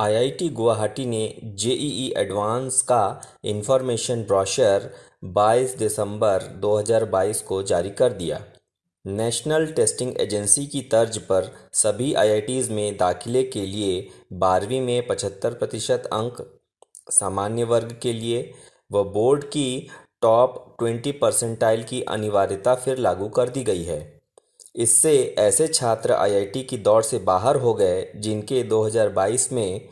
IIT Guwahati ने JEE advance का information brochure 22 दिसंबर 2022 को जारी कर दिया नेशनल टेस्टिंग एजेंसी की तर्ज पर सभी आई में दाखिले के लिए बारहवीं में 75 प्रतिशत अंक सामान्य वर्ग के लिए व बोर्ड की टॉप 20 परसेंटाइल की अनिवार्यता फिर लागू कर दी गई है इससे ऐसे छात्र आईआईटी की दौड़ से बाहर हो गए जिनके 2022 में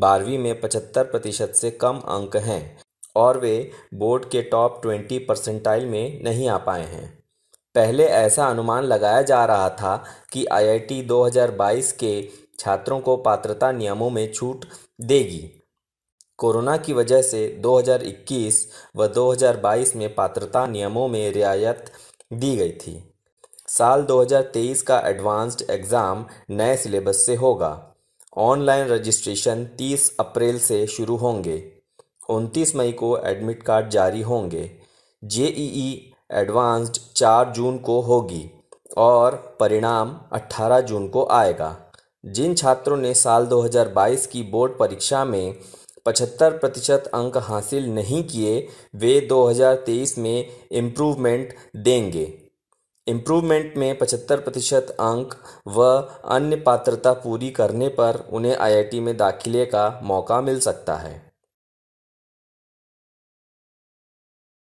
बारहवीं में 75 प्रतिशत से कम अंक हैं और वे बोर्ड के टॉप 20 परसेंटाइल में नहीं आ पाए हैं पहले ऐसा अनुमान लगाया जा रहा था कि आईआईटी 2022 के छात्रों को पात्रता नियमों में छूट देगी कोरोना की वजह से 2021 व 2022 में पात्रता नियमों में रियायत दी गई थी साल 2023 का एडवांस्ड एग्ज़ाम नए सिलेबस से होगा ऑनलाइन रजिस्ट्रेशन 30 अप्रैल से शुरू होंगे 29 मई को एडमिट कार्ड जारी होंगे जेईई एडवांस्ड 4 जून को होगी और परिणाम 18 जून को आएगा जिन छात्रों ने साल 2022 की बोर्ड परीक्षा में 75 प्रतिशत अंक हासिल नहीं किए वे 2023 में इम्प्रूवमेंट देंगे इम्प्रूवमेंट में 75 प्रतिशत अंक व अन्य पात्रता पूरी करने पर उन्हें आईआईटी में दाखिले का मौका मिल सकता है